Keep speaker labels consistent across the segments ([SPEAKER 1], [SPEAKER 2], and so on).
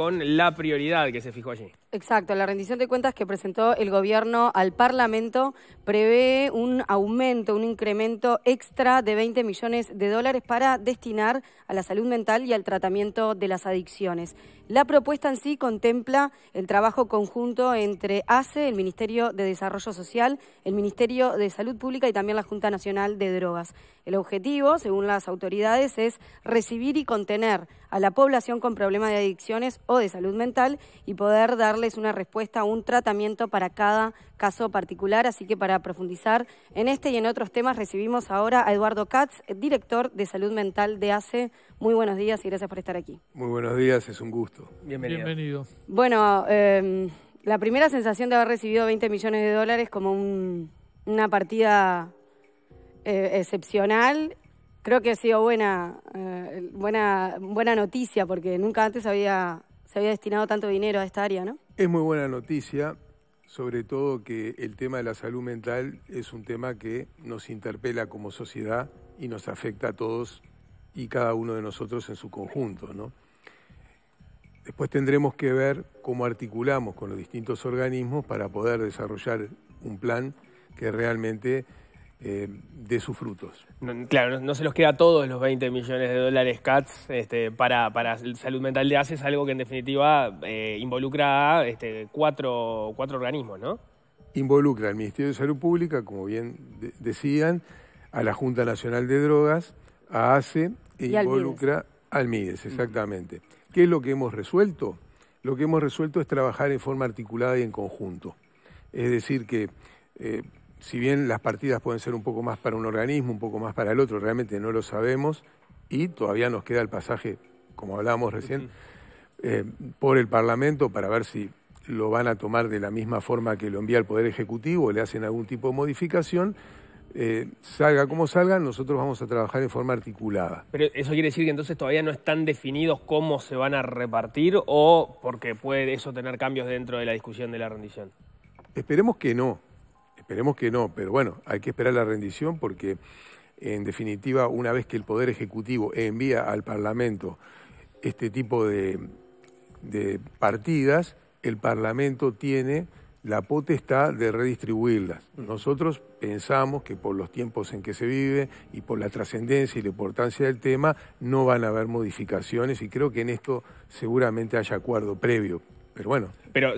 [SPEAKER 1] con la prioridad que se fijó allí.
[SPEAKER 2] Exacto, la rendición de cuentas que presentó el gobierno al Parlamento prevé un aumento, un incremento extra de 20 millones de dólares para destinar a la salud mental y al tratamiento de las adicciones. La propuesta en sí contempla el trabajo conjunto entre ACE, el Ministerio de Desarrollo Social, el Ministerio de Salud Pública y también la Junta Nacional de Drogas. El objetivo, según las autoridades, es recibir y contener a la población con problemas de adicciones o de salud mental y poder darles una respuesta, un tratamiento para cada caso particular. Así que para profundizar en este y en otros temas recibimos ahora a Eduardo Katz, director de salud mental de ACE. Muy buenos días y gracias por estar aquí.
[SPEAKER 3] Muy buenos días, es un gusto.
[SPEAKER 4] Bienvenido. Bienvenido.
[SPEAKER 2] Bueno, em, la primera sensación de haber recibido 20 millones de dólares como una partida eh, excepcional creo que ha sido buena, eh, buena, buena noticia porque nunca antes había, se había destinado tanto dinero a esta área, ¿no?
[SPEAKER 3] Es muy buena noticia, sobre todo que el tema de la salud mental es un tema que nos interpela como sociedad y nos afecta a todos y cada uno de nosotros en su conjunto, ¿no? Después tendremos que ver cómo articulamos con los distintos organismos para poder desarrollar un plan que realmente eh, de sus frutos. claro, no, se los queda
[SPEAKER 1] a todos los 20 millones de dólares CATS este, para, para salud mental de ACE, es algo que en definitiva eh, involucra a este, cuatro, organismos, ¿no?
[SPEAKER 3] Involucra al Ministerio de Salud Pública, como bien decían, a la Junta Nacional de Drogas, a ACE e y involucra al MIDES, exactamente. ¿Qué es lo que hemos resuelto? Lo que hemos resuelto es trabajar en forma articulada y en conjunto. Es decir, que eh, si bien las partidas pueden ser un poco más para un organismo, un poco más para el otro, realmente no lo sabemos y todavía nos queda el pasaje, como hablábamos recién, eh, por el Parlamento para ver si lo van a tomar de la misma forma que lo envía el Poder Ejecutivo, le hacen algún tipo de modificación. Eh, salga como salga, nosotros vamos a trabajar en forma articulada.
[SPEAKER 1] Pero eso quiere decir que entonces todavía no están definidos cómo se van a repartir o porque puede eso tener cambios dentro de la discusión de la rendición.
[SPEAKER 3] Esperemos que no, Esperemos que no, pero bueno, hay que esperar la rendición porque, en definitiva, una vez que el Poder Ejecutivo envía al Parlamento este tipo de, partidas, el Parlamento tiene la potestad de redistribuirlas. Nosotros pensamos que por los tiempos en que se vive y por la trascendencia y la importancia del tema no van a haber modificaciones y creo que en esto seguramente haya acuerdo previo. Pero bueno,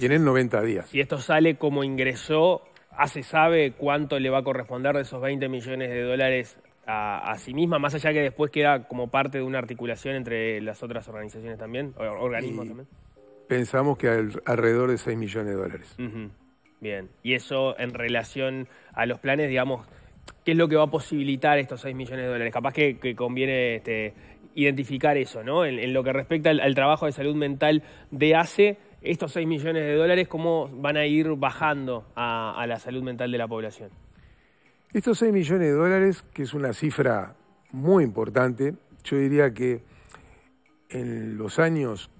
[SPEAKER 3] tienen 90 días.
[SPEAKER 1] Y esto sale como ingresó, ¿Hace ah, sabe cuánto le va a corresponder de esos 20 millones de dólares a, sí misma, más allá que después queda como parte de una articulación entre las otras organizaciones también, organismos también?
[SPEAKER 3] Pensamos que alrededor de 6 millones de dólares.
[SPEAKER 1] Bien, y eso en relación a los planes, digamos, ¿qué es lo que va a posibilitar estos 6 millones de dólares? Capaz que, conviene este, identificar eso, ¿no? En, lo que respecta al, al, trabajo de salud mental de ACE estos 6 millones de dólares, ¿cómo van a ir bajando a, la salud mental de la población?
[SPEAKER 3] Estos 6 millones de dólares, que es una cifra muy importante, yo diría que en los años,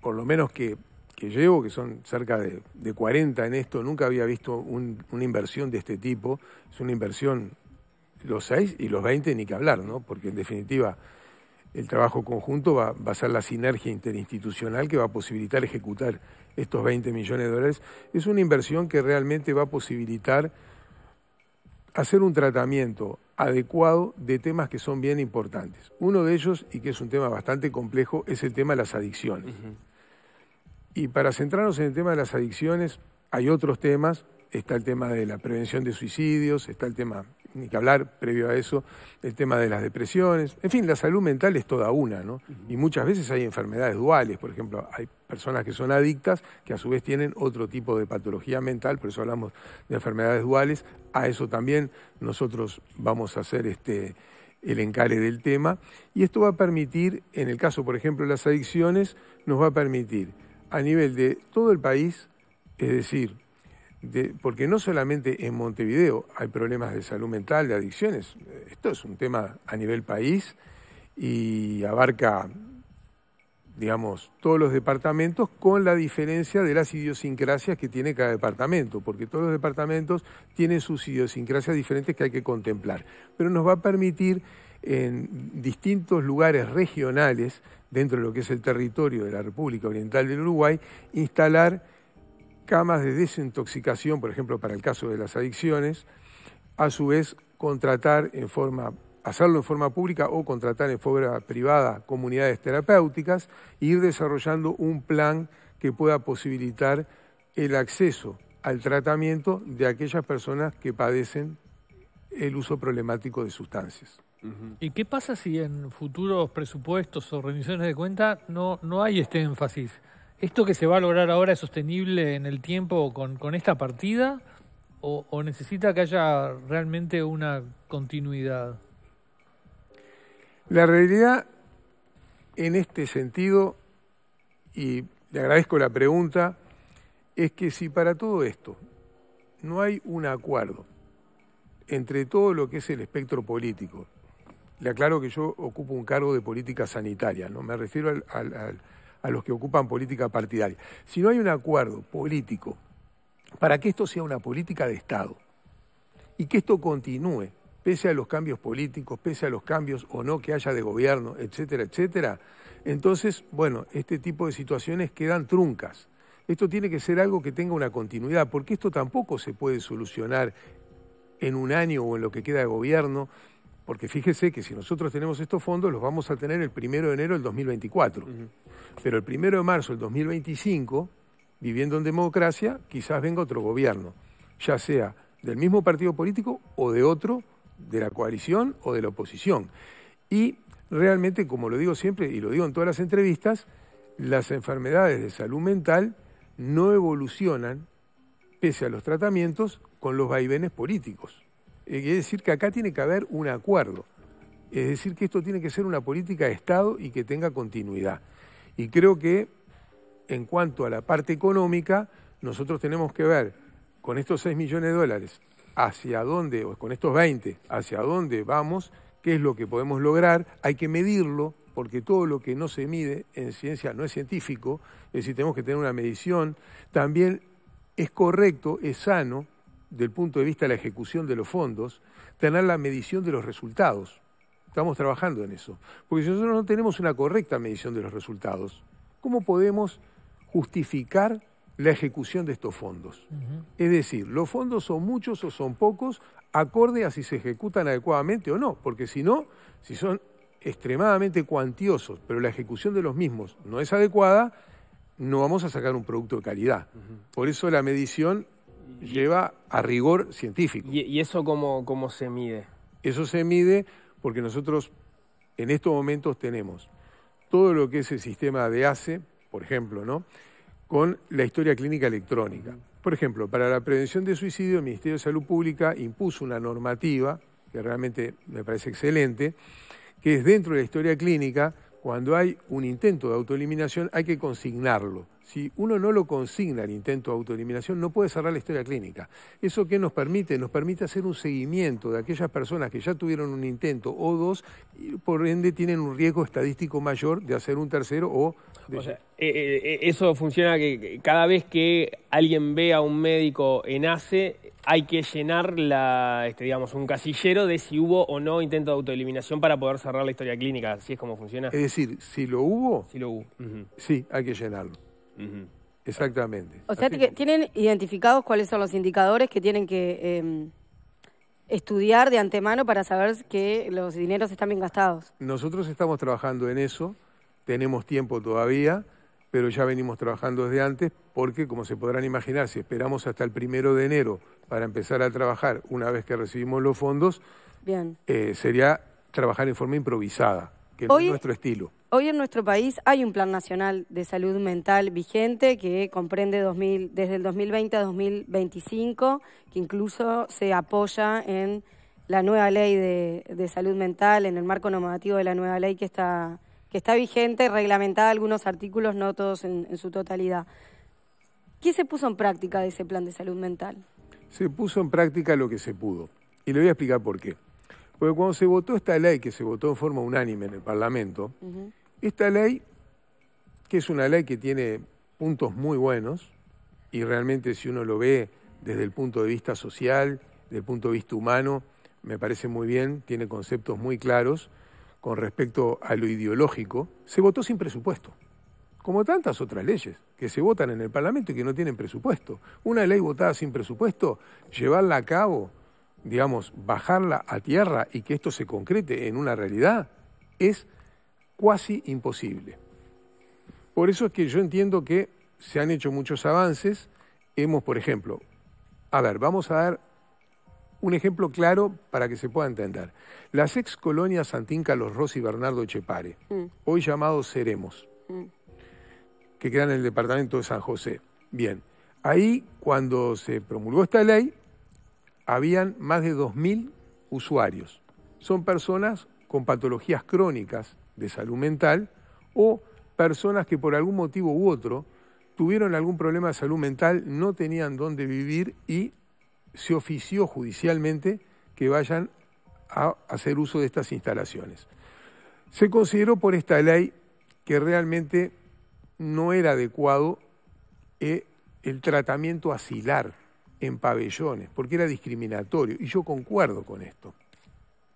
[SPEAKER 3] por lo menos que, llevo, que son cerca de, 40 en esto, nunca había visto una inversión de este tipo. Es una inversión, los 6 y los 20, ni que hablar, ¿no? Porque en definitiva el trabajo conjunto va, a ser la sinergia interinstitucional que va a posibilitar ejecutar estos 20 millones de dólares. Es una inversión que realmente va a posibilitar hacer un tratamiento adecuado de temas que son bien importantes. Uno de ellos, y que es un tema bastante complejo, es el tema de las adicciones. Y para centrarnos en el tema de las adicciones, hay otros temas, está el tema de la prevención de suicidios, está el tema, ni que hablar previo a eso, el tema de las depresiones. En fin, la salud mental es toda una, ¿no? Y muchas veces hay enfermedades duales, por ejemplo, hay personas que son adictas que a su vez tienen otro tipo de patología mental, por eso hablamos de enfermedades duales. A eso también nosotros vamos a hacer este el encare del tema y esto va a permitir, en el caso por ejemplo de las adicciones, nos va a permitir a nivel de todo el país, es decir, porque no solamente en Montevideo hay problemas de salud mental, de adicciones, esto es un tema a nivel país y abarca, digamos, todos los departamentos con la diferencia de las idiosincrasias que tiene cada departamento, porque todos los departamentos tienen sus idiosincrasias diferentes que hay que contemplar, pero nos va a permitir en distintos lugares regionales dentro de lo que es el territorio de la República Oriental del Uruguay instalar camas de desintoxicación, por ejemplo, para el caso de las adicciones, a su vez contratar en forma hacerlo en forma pública o contratar en forma privada comunidades terapéuticas e ir desarrollando un plan que pueda posibilitar el acceso al tratamiento de aquellas personas que padecen el uso problemático de sustancias.
[SPEAKER 4] ¿Y qué pasa si en futuros presupuestos o rendiciones de cuenta no, no hay este énfasis? ¿Esto que se va a lograr ahora es sostenible en el tiempo con, esta partida? O, necesita que haya realmente una continuidad?
[SPEAKER 3] La realidad en este sentido, y le agradezco la pregunta, es que si para todo esto no hay un acuerdo entre todo lo que es el espectro político, le aclaro que yo ocupo un cargo de política sanitaria, ¿no? me refiero al a los que ocupan política partidaria. Si no hay un acuerdo político para que esto sea una política de Estado y que esto continúe, pese a los cambios políticos, pese a los cambios o no que haya de gobierno, etcétera, etcétera, entonces, bueno, este tipo de situaciones quedan truncas. Esto tiene que ser algo que tenga una continuidad, porque esto tampoco se puede solucionar en un año o en lo que queda de gobierno, porque fíjese que si nosotros tenemos estos fondos, los vamos a tener el primero de enero del 2024. Pero el primero de marzo del 2025, viviendo en democracia, quizás venga otro gobierno, ya sea del mismo partido político o de otro, de la coalición o de la oposición. Y realmente, como lo digo siempre y lo digo en todas las entrevistas, las enfermedades de salud mental no evolucionan, pese a los tratamientos, con los vaivenes políticos. Es eh, decir que acá tiene que haber un acuerdo. Es decir, que esto tiene que ser una política de Estado y que tenga continuidad. Y creo que en cuanto a la parte económica, nosotros tenemos que ver con estos 6 millones de dólares hacia dónde, o con estos 20, hacia dónde vamos, qué es lo que podemos lograr, hay que medirlo, porque todo lo que no se mide en ciencia no es científico, es decir, tenemos que tener una medición. También es correcto, es sano del punto de vista de la ejecución de los fondos, tener la medición de los resultados. Estamos trabajando en eso. Porque si nosotros no tenemos una correcta medición de los resultados, ¿cómo podemos justificar la ejecución de estos fondos? Es decir, los fondos son muchos o son pocos, acorde a si se ejecutan adecuadamente o no, porque si no, si son extremadamente cuantiosos, pero la ejecución de los mismos no es adecuada, no vamos a sacar un producto de calidad. Por eso la medición lleva a rigor científico. ¿Y, eso cómo, cómo se mide? Eso se mide porque nosotros en estos momentos tenemos todo lo que es el sistema de ACE, por ejemplo, ¿no? con la historia clínica electrónica. Por ejemplo, para la prevención de suicidio, el Ministerio de Salud Pública impuso una normativa, que realmente me parece excelente, que es dentro de la historia clínica, cuando hay un intento de autoeliminación, hay que consignarlo si uno no lo consigna el intento de autoeliminación, no puede cerrar la historia clínica. ¿Eso qué nos permite? Nos permite hacer un seguimiento de aquellas personas que ya tuvieron un intento o dos, y por ende tienen un riesgo estadístico mayor de hacer un tercero o...
[SPEAKER 1] Eh, eh, eh, eso funciona que cada vez que alguien ve a un médico en ACE, hay que llenar este, digamos, un casillero de si hubo o no intento de autoeliminación para poder cerrar
[SPEAKER 3] la historia clínica. Así es como funciona. Es decir, si lo hubo... Si lo hubo. Sí, hay que llenarlo. Exactamente.
[SPEAKER 2] O sea, tienen identificados cuáles son los indicadores que tienen que em, estudiar de antemano para saber que los dineros están bien gastados.
[SPEAKER 3] Nosotros estamos trabajando en eso, tenemos tiempo todavía, pero ya venimos trabajando desde antes porque, como se podrán imaginar, si esperamos hasta el primero de enero para empezar a trabajar una vez que recibimos los fondos, eh, sería trabajar en forma improvisada hoy, nuestro estilo.
[SPEAKER 2] Hoy en nuestro país hay un Plan Nacional de Salud Mental vigente que comprende desde el 2020 a 2025, que incluso se apoya en la nueva ley de, salud mental, en el marco normativo de la nueva ley que está, que está vigente, reglamentada algunos artículos, no todos en, en su totalidad. ¿Qué se puso en práctica de ese plan de salud mental?
[SPEAKER 3] Se puso en práctica lo que se pudo. Y le voy a explicar por qué. Porque cuando se votó esta ley, que se votó en forma unánime en el Parlamento, esta ley, que es una ley que tiene puntos muy buenos, y realmente si uno lo ve desde el punto de vista social, desde el punto de vista humano, me parece muy bien, tiene conceptos muy claros con respecto a lo ideológico, se votó sin presupuesto, como tantas otras leyes que se votan en el Parlamento y que no tienen presupuesto. Una ley votada sin presupuesto, llevarla a cabo digamos, bajarla a tierra y que esto se concrete en una realidad es casi imposible. Por eso es que yo entiendo que se han hecho muchos avances. Hemos, por ejemplo, a ver, vamos a dar un ejemplo claro para que se pueda entender. Las ex colonias Santín Los Rossi, Bernardo Echepare, mm. hoy llamados Seremos, mm. que quedan en el departamento de San José. Bien, ahí cuando se promulgó esta ley, habían más de 2.000 usuarios. Son personas con patologías crónicas de salud mental o personas que por algún motivo u otro tuvieron algún problema de salud mental, no tenían dónde vivir y se ofició judicialmente que vayan a hacer uso de estas instalaciones. Se consideró por esta ley que realmente no era adecuado eh, el tratamiento asilar en pabellones, porque era discriminatorio, y yo concuerdo con esto.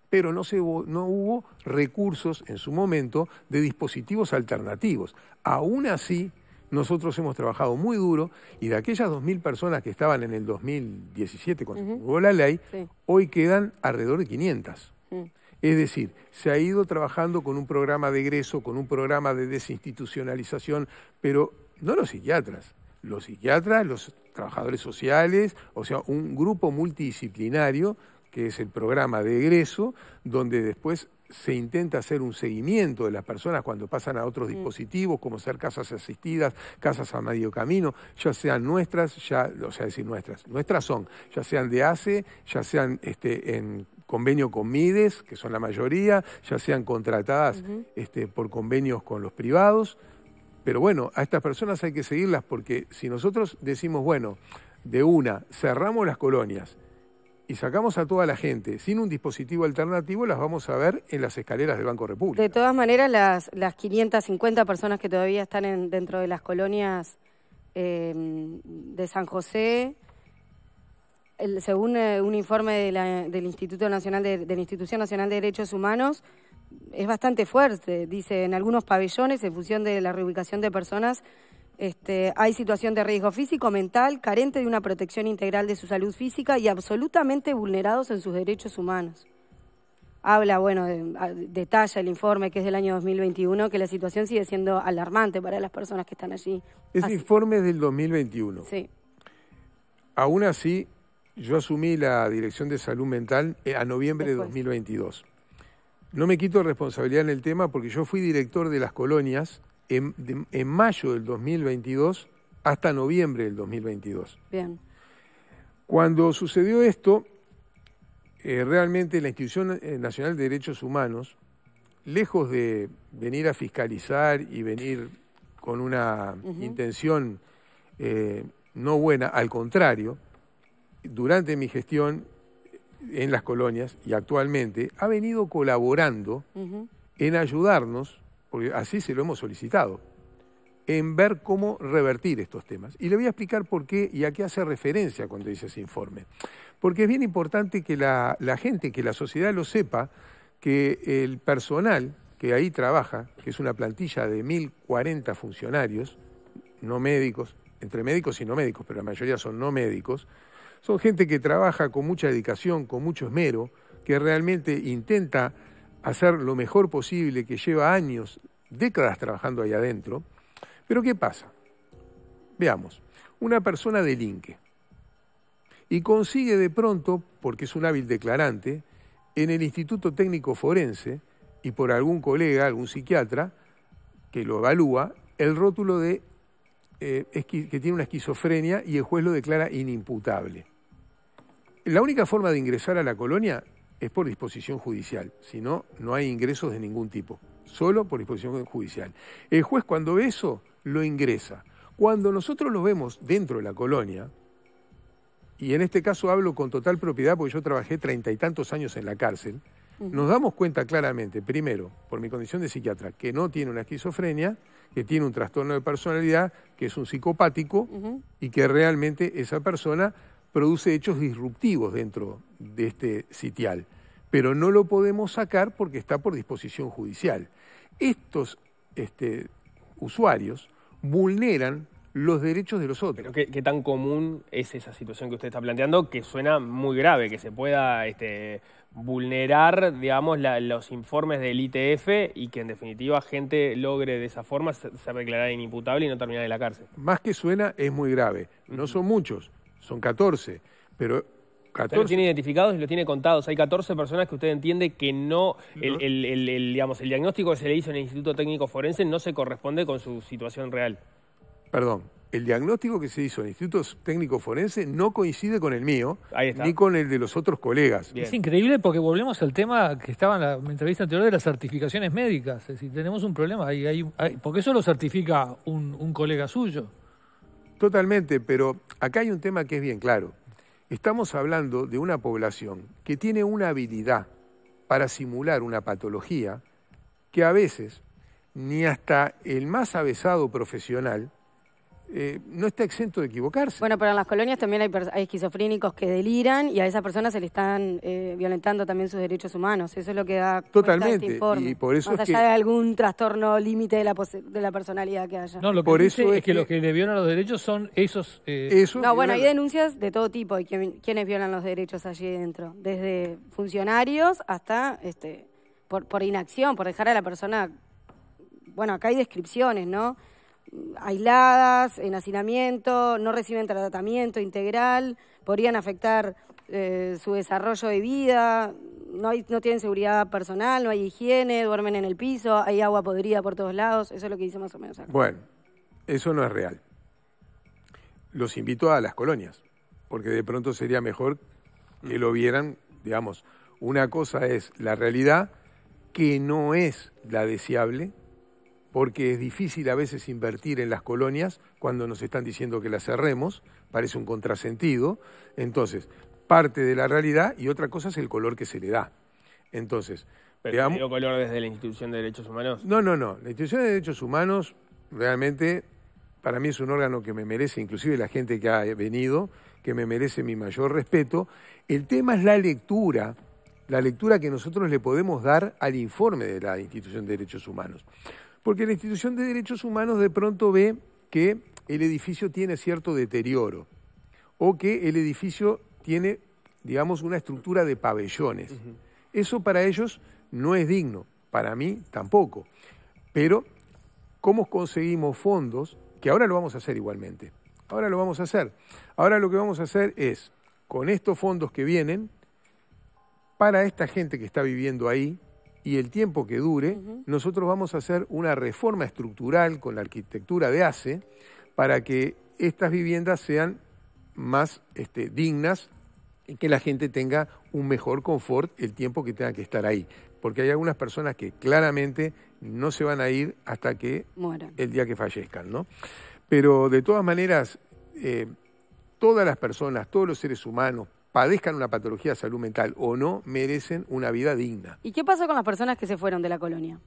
[SPEAKER 3] Pero no, se, no hubo recursos en su momento de dispositivos alternativos. Aún así, nosotros hemos trabajado muy duro y de aquellas 2.000 personas que estaban en el 2017 cuando se -huh. la ley, hoy quedan alrededor de 500. Mm. Es decir, se ha ido trabajando con un programa de egreso, con un programa de desinstitucionalización, pero no los psiquiatras. Los psiquiatras, los trabajadores sociales, o sea, un grupo multidisciplinario, que es el programa de egreso, donde después se intenta hacer un seguimiento de las personas cuando pasan a otros mm. dispositivos, como ser casas asistidas, casas a medio camino, ya sean nuestras, ya, o sea, decir nuestras, nuestras son, ya sean de ACE, ya sean este, en convenio con MIDES, que son la mayoría, ya sean contratadas este, por convenios con los privados. Pero bueno, a estas personas hay que seguirlas porque si nosotros decimos, bueno, de una, cerramos las colonias y sacamos a toda la gente sin un dispositivo alternativo, las vamos a ver en las escaleras del Banco República.
[SPEAKER 2] De todas maneras, las, 550 personas que todavía están dentro de las colonias eh, de San José, según eh, un informe del Instituto Nacional de la Institución Nacional de Derechos Humanos, es bastante fuerte. Dice, en algunos pabellones, en función de la reubicación de personas, este, hay situación de riesgo físico, mental, carente de una protección integral de su salud física y absolutamente vulnerados en sus derechos humanos. Habla, bueno, detalla el informe que es del año 2021, que la situación sigue siendo alarmante para las personas que están allí.
[SPEAKER 3] Ese informe es del 2021. Sí. Aún así, yo asumí la Dirección de Salud Mental eh, a noviembre de 2022. No me quito responsabilidad en el tema porque yo fui director de las colonias en, mayo del 2022 hasta noviembre del 2022. Bien. Cuando sucedió esto, eh, realmente la Institución eh, Nacional de Derechos Humanos, lejos de venir a fiscalizar y venir con una intención eh, no buena, al contrario, durante mi gestión en las colonias y actualmente ha venido colaborando en ayudarnos, porque así se lo hemos solicitado, en ver cómo revertir estos temas. Y le voy a explicar por qué y a qué hace referencia cuando dice ese informe. Porque es bien importante que la, la gente, que la sociedad lo sepa, que el personal que ahí trabaja, que es una plantilla de 1.040 funcionarios, no médicos, entre médicos y no médicos, pero la mayoría son no médicos, son gente que trabaja con mucha dedicación, con mucho esmero, que realmente intenta hacer lo mejor posible, que lleva años, décadas trabajando ahí adentro. Pero ¿qué pasa? Veamos, una persona delinque y consigue de pronto, porque es un hábil declarante, en el Instituto Técnico Forense y por algún colega, algún psiquiatra que lo evalúa, el rótulo de eh, que tiene una esquizofrenia y el juez lo declara inimputable. La única forma de ingresar a la colonia es por disposición judicial, si no, no hay ingresos de ningún tipo, solo por disposición judicial. El juez cuando eso, lo ingresa. Cuando nosotros lo vemos dentro de la colonia, y en este caso hablo con total propiedad porque yo trabajé treinta y tantos años en la cárcel, nos damos cuenta claramente, primero, por mi condición de psiquiatra, que no tiene una esquizofrenia, que tiene un trastorno de personalidad, que es un psicopático y que realmente esa persona produce hechos disruptivos dentro de este sitial. Pero no lo podemos sacar porque está por disposición judicial. Estos este, usuarios vulneran
[SPEAKER 1] los derechos de los otros. Pero ¿qué, tan común es esa situación que usted está planteando, que suena muy grave, que se pueda este, vulnerar, digamos, los informes del ITF y que en definitiva gente logre de esa forma ser declarada inimputable y no terminar en la cárcel.
[SPEAKER 3] Más que suena, es muy grave. No son muchos, son 14, pero... 14... Usted lo tiene
[SPEAKER 1] identificados y lo tiene contados. Hay 14 personas que usted entiende que no, el, el, el, digamos, el diagnóstico que se le hizo en el Instituto Técnico Forense no se corresponde con su situación real.
[SPEAKER 3] Perdón, el diagnóstico que se hizo en Instituto técnico-forense no coincide con el mío, ni con el de los otros colegas. Es
[SPEAKER 4] increíble porque volvemos al tema que estaba en la entrevista anterior de las certificaciones médicas. Si tenemos un problema, hay, hay, porque eso lo certifica un, un colega suyo.
[SPEAKER 3] Totalmente, pero acá hay un tema que es bien claro. Estamos hablando de una población que tiene una habilidad para simular una patología que a veces ni hasta el más avesado profesional eh, no está exento de equivocarse.
[SPEAKER 2] Bueno, pero en las colonias también hay, esquizofrénicos que deliran y a esas personas se le están eh, violentando también sus derechos humanos. Eso es lo que da este Totalmente. y por eso allá de algún trastorno límite de la, personalidad que haya. No, lo que por eso es, que, los
[SPEAKER 4] que le violan los derechos son esos. Eh, no, bueno, hay
[SPEAKER 2] denuncias de todo tipo y quienes violan los derechos allí dentro, desde funcionarios hasta este, por, por inacción, por dejar a la persona. Bueno, acá hay descripciones, ¿no? aisladas, en hacinamiento, no reciben tratamiento integral, podrían afectar eh, su desarrollo de vida, no, no tienen seguridad personal, no hay higiene, duermen en el piso, hay agua podrida por todos lados, eso es lo que dice más o menos acá.
[SPEAKER 3] Bueno, eso no es real. Los invito a las colonias, porque de pronto sería mejor que lo vieran, digamos, una cosa es la realidad que no es la deseable, porque es difícil a veces invertir en las colonias cuando nos están diciendo que las cerremos, parece un contrasentido. Entonces, parte de la realidad y otra cosa es el color que se le da. Entonces, Pero color desde la institución de derechos humanos? No, no, no. La institución de derechos humanos realmente para mí es un órgano que me merece, inclusive la gente que ha venido, que me merece mi mayor respeto. El tema es la lectura, la lectura que nosotros le podemos dar al informe de la institución de derechos humanos porque la institución de derechos humanos de pronto ve que el edificio tiene cierto deterioro o que el edificio tiene, digamos, una estructura de pabellones. Eso para ellos no es digno, para mí tampoco. Pero, ¿cómo conseguimos fondos? Que ahora lo vamos a hacer igualmente. Ahora lo vamos a hacer. Ahora lo que vamos a hacer es, con estos fondos que vienen, para esta gente que está viviendo ahí, y el tiempo que dure, nosotros vamos a hacer una reforma estructural con la arquitectura de ACE para que estas viviendas sean más este, dignas y que la gente tenga un mejor confort el tiempo que tenga que estar ahí. Porque hay algunas personas que claramente no se van a ir hasta que el día que fallezcan, ¿no? Pero de todas maneras, eh, todas las personas, todos los seres humanos, padezcan una patología de salud mental o no, merecen una vida digna.
[SPEAKER 2] ¿Y qué pasó con las personas que se fueron de la colonia?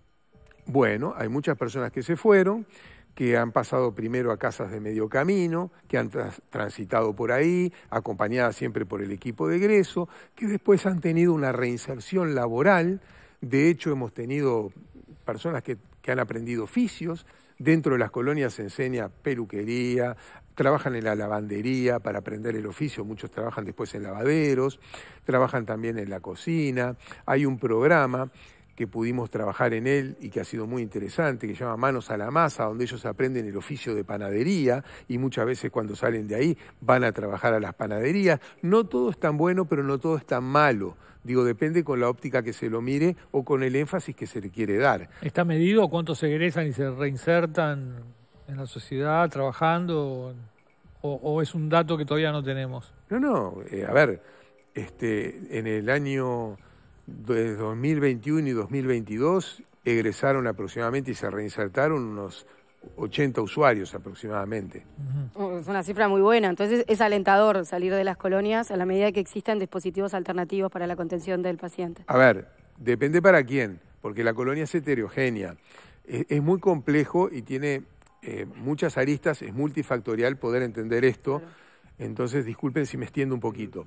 [SPEAKER 3] Bueno, hay muchas personas que se fueron, que han pasado primero a casas de medio camino, que han transitado por ahí, acompañadas siempre por el equipo de egreso, que después han tenido una reinserción laboral. De hecho, hemos tenido personas que, que han aprendido oficios. Dentro de las colonias se enseña peluquería, trabajan en la lavandería para aprender el oficio, muchos trabajan después en lavaderos, trabajan también en la cocina, hay un programa que pudimos trabajar en él y que ha sido muy interesante, que se llama Manos a la Masa, donde ellos aprenden el oficio de panadería y muchas veces cuando salen de ahí van a trabajar a las panaderías. No todo es tan bueno, pero no todo es tan malo. Digo, depende con la óptica que se lo mire o con el énfasis que se le quiere dar.
[SPEAKER 4] ¿Está medido cuántos egresan y se reinsertan? en la sociedad trabajando o, es un dato que todavía no tenemos?
[SPEAKER 3] No, no, eh, a ver, este, en el año 2021 y 2022 egresaron aproximadamente y se reinsertaron unos 80 usuarios aproximadamente.
[SPEAKER 2] Oh, es una cifra muy buena, entonces es alentador salir de las colonias a la medida que existan dispositivos alternativos para la contención del paciente.
[SPEAKER 3] A ver, depende para quién, porque la colonia es heterogénea, es muy complejo y tiene eh, muchas aristas, es multifactorial poder entender esto. Entonces, disculpen si me extiendo un poquito.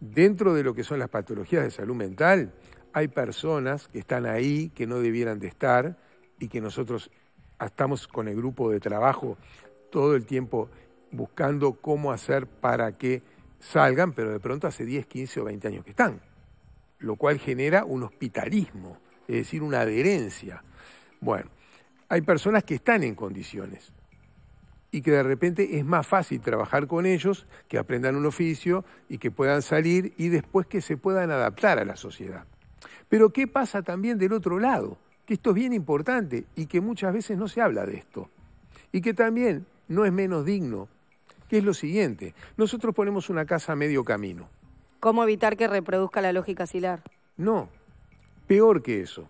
[SPEAKER 3] Dentro de lo que son las patologías de salud mental, hay personas que están ahí, que no debieran de estar y que nosotros estamos con el grupo de trabajo todo el tiempo buscando cómo hacer para que salgan, pero de pronto hace 10, 15 o 20 años que están, lo cual genera un hospitalismo, es decir, una adherencia. Bueno, hay personas que están en condiciones y que de repente es más fácil trabajar con ellos, que aprendan un oficio y que puedan salir y después que se puedan adaptar a la sociedad. Pero ¿qué pasa también del otro lado? Que esto es bien importante y que muchas veces no se habla de esto. Y que también no es menos digno, que es lo siguiente. Nosotros ponemos una casa a medio camino. ¿Cómo
[SPEAKER 2] evitar que reproduzca la lógica silar?
[SPEAKER 3] No, peor que eso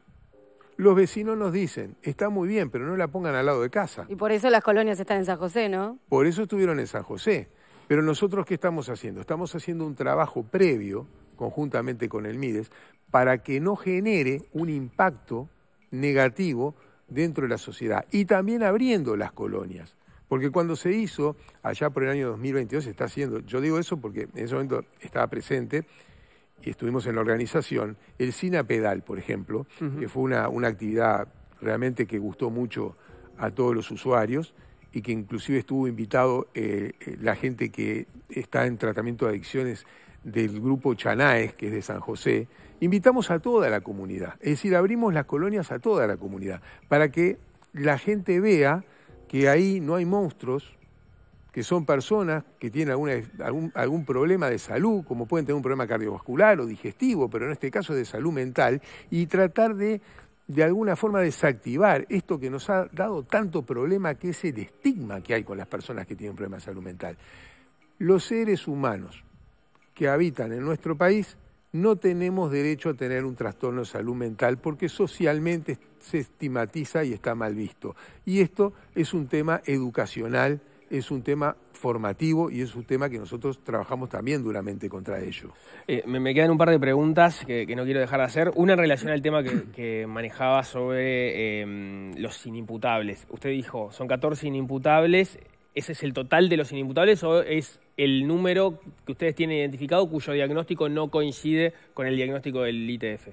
[SPEAKER 3] los vecinos nos dicen, está muy bien, pero no la pongan al lado de casa. Y
[SPEAKER 2] por eso las colonias están en San José, ¿no?
[SPEAKER 3] Por eso estuvieron en San José. Pero nosotros, ¿qué estamos haciendo? Estamos haciendo un trabajo previo, conjuntamente con el MIDES, para que no genere un impacto negativo dentro de la sociedad. Y también abriendo las colonias. Porque cuando se hizo, allá por el año 2022, se está haciendo, yo digo eso porque en ese momento estaba presente, y estuvimos en la organización, el Cine Pedal, por ejemplo, que fue una, actividad realmente que gustó mucho a todos los usuarios y que inclusive estuvo invitado eh, eh, la gente que está en tratamiento de adicciones del grupo Chanaes, que es de San José, invitamos a toda la comunidad, es decir, abrimos las colonias a toda la comunidad, para que la gente vea que ahí no hay monstruos, que son personas que tienen algún, algún problema de salud, como pueden tener un problema cardiovascular o digestivo, pero en este caso de salud mental, y tratar de de alguna forma desactivar esto que nos ha dado tanto problema, que es el estigma que hay con las personas que tienen problemas de salud mental. Los seres humanos que habitan en nuestro país no tenemos derecho a tener un trastorno de salud mental porque socialmente se estigmatiza y está mal visto. Y esto es un tema educacional es un tema formativo y es un tema que nosotros trabajamos también duramente contra ello.
[SPEAKER 1] Eh, me, quedan un par de preguntas que, no quiero dejar de hacer. Una en relación al tema que, manejaba sobre em, los inimputables. Usted dijo, son 14 inimputables. ¿Ese es el total de los inimputables o es el número que ustedes tienen identificado cuyo diagnóstico no coincide con el diagnóstico del ITF?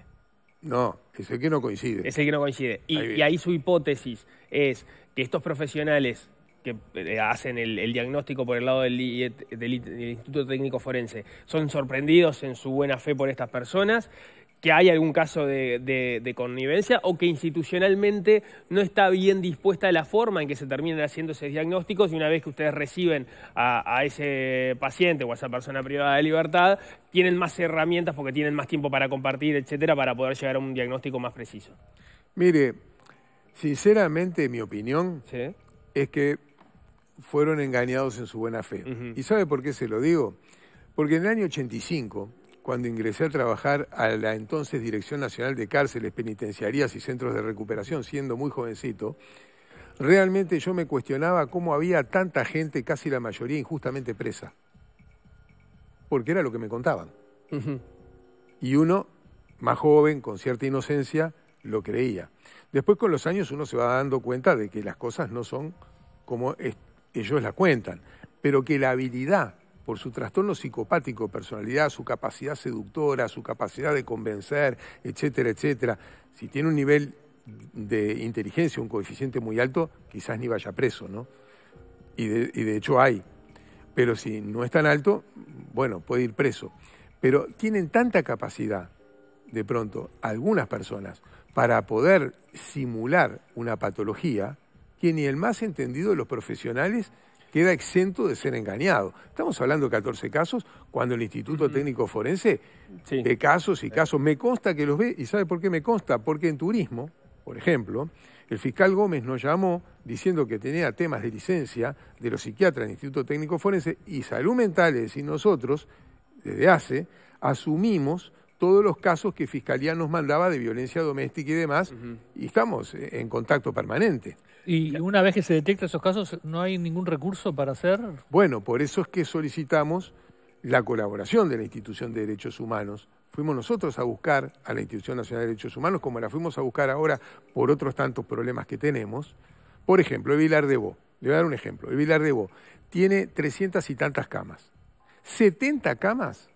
[SPEAKER 3] No, es el que
[SPEAKER 1] no coincide. Es el que no coincide. y ahí su hipótesis es que estos profesionales que eh, hacen el, diagnóstico por el lado e del, Instituto Técnico Forense son sorprendidos en su buena fe por estas personas, que hay algún caso de, connivencia o que institucionalmente no está bien dispuesta la forma en que se terminan haciendo esos diagnósticos y una vez que ustedes reciben a, ese paciente o a esa persona privada de libertad, tienen más herramientas porque tienen más tiempo para compartir, etcétera, para poder llegar a un diagnóstico más preciso.
[SPEAKER 3] Mire, sinceramente mi opinión es que fueron engañados en su buena fe. ¿Y sabe por qué se lo digo? Porque en el año 85, cuando ingresé a trabajar a la entonces Dirección Nacional de Cárceles, Penitenciarías y Centros de Recuperación, siendo muy jovencito, realmente yo me cuestionaba cómo había tanta gente, casi la mayoría injustamente presa. Porque era lo que me contaban. Y uno, más joven, con cierta inocencia, lo creía. Después con los años uno se va dando cuenta de que las cosas no son como ellos la cuentan, pero que la habilidad por su trastorno psicopático, personalidad, su capacidad seductora, su capacidad de convencer, etcétera, etcétera, si tiene un nivel de inteligencia, un coeficiente muy alto, quizás ni vaya preso, ¿no? Y de, y de hecho hay. Pero si no es tan alto, bueno, puede ir preso. Pero tienen tanta capacidad, de pronto, algunas personas, para poder simular una patología, que ni el más entendido de los profesionales queda exento de ser engañado. Estamos hablando de 14 casos cuando el Instituto Técnico Forense de casos y casos me consta que los ve y sabe por qué me consta, porque en turismo, por ejemplo, el fiscal Gómez nos llamó diciendo que tenía temas de licencia de los psiquiatras del Instituto Técnico Forense y salud mental, es decir, nosotros, desde hace, asumimos todos los casos que Fiscalía nos mandaba de violencia doméstica y demás, y estamos en contacto permanente.
[SPEAKER 4] Y una vez que se detectan esos casos, ¿no hay ningún recurso para hacer?
[SPEAKER 3] Bueno, por eso es que solicitamos la colaboración de la institución de derechos humanos. Fuimos nosotros a buscar a la Institución Nacional de Derechos Humanos, como la fuimos a buscar ahora por otros tantos problemas que tenemos. Por ejemplo, el de Bo. Le voy a dar un ejemplo. Evilar de Bo tiene trescientas y tantas camas. 70 camas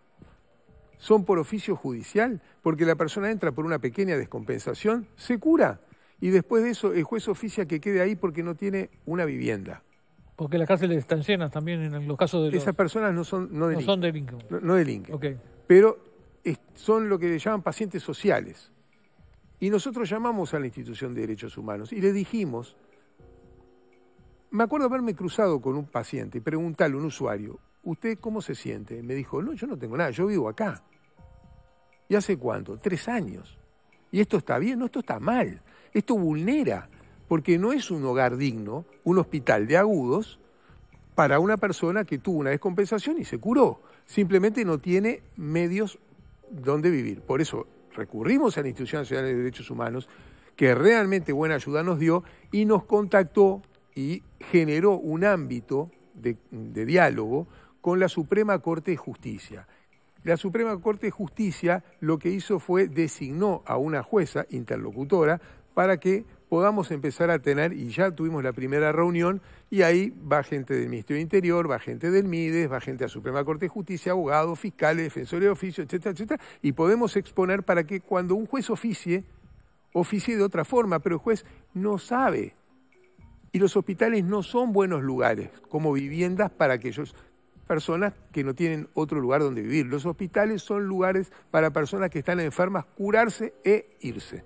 [SPEAKER 3] son por oficio judicial, porque la persona entra por una pequeña descompensación, se cura y después de eso el juez oficia que quede ahí porque no tiene una vivienda.
[SPEAKER 4] Porque las cárceles están llenas también en los casos de los... Esas
[SPEAKER 3] personas no son no delinquen. No son Lincoln. No, Pero son lo que le llaman pacientes sociales. Y nosotros llamamos a la institución de derechos humanos y le dijimos, me acuerdo haberme cruzado con un paciente y preguntarle a un usuario, ¿usted cómo se siente? Me dijo, no, yo no tengo nada, yo vivo acá. ¿Y hace cuánto? Tres años. ¿Y esto está bien? No, esto está mal. Esto vulnera, porque no es un hogar digno, un hospital de agudos, para una persona que tuvo una descompensación y se curó. Simplemente no tiene medios donde vivir. Por eso recurrimos a la Institución Nacional de Derechos Humanos, que realmente buena ayuda nos dio y nos contactó y generó un ámbito de, diálogo con la Suprema Corte de Justicia. La Suprema Corte de Justicia lo que hizo fue designó a una jueza interlocutora para que podamos empezar a tener, y ya tuvimos la primera reunión, y ahí va gente del Ministerio de Interior, va gente del MIDES, va gente de la Suprema Corte de Justicia, abogados, fiscales, defensores de oficio, etcétera, etcétera, y podemos exponer para que cuando un juez oficie, oficie de otra forma, pero el juez no sabe. Y los hospitales no son buenos lugares como viviendas para aquellas personas que no tienen otro lugar donde vivir. Los hospitales son lugares para personas que están enfermas curarse e irse.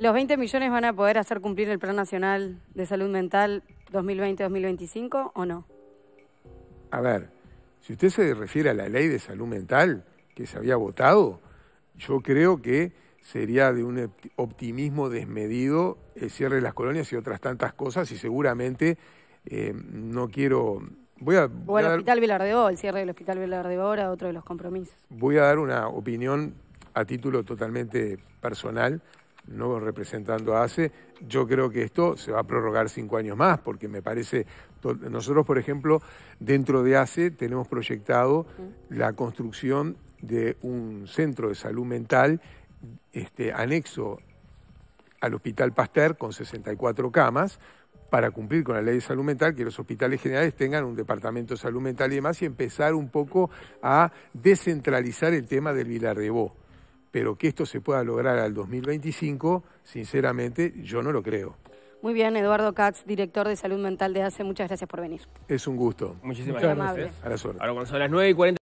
[SPEAKER 2] ¿Los 20 millones van a poder hacer cumplir el Plan Nacional de Salud Mental 2020-2025 o no?
[SPEAKER 3] A ver, si usted se refiere a la ley de salud mental que se había votado, yo creo que sería de un optimismo desmedido el cierre de las colonias y otras tantas cosas y seguramente eh, no quiero... Voy a, o al Hospital
[SPEAKER 2] el cierre del Hospital Velardeo era otro de los compromisos.
[SPEAKER 3] Voy a dar una opinión a título totalmente personal no representando a ACE, yo creo que esto se va a prorrogar cinco años más, porque me parece, nosotros por ejemplo, dentro de ACE tenemos proyectado la construcción de un centro de salud mental este, anexo al Hospital Pasteur con 64 camas, para cumplir con la ley de salud mental, que los hospitales generales tengan un departamento de salud mental y demás, y empezar un poco a descentralizar el tema del Vilardebó pero que esto se pueda lograr al 2025, sinceramente yo no lo creo.
[SPEAKER 2] Muy bien, Eduardo Katz, director de Salud Mental de ACE, muchas gracias por venir.
[SPEAKER 3] Es un gusto. Muchísimas gracias. A Ahora son las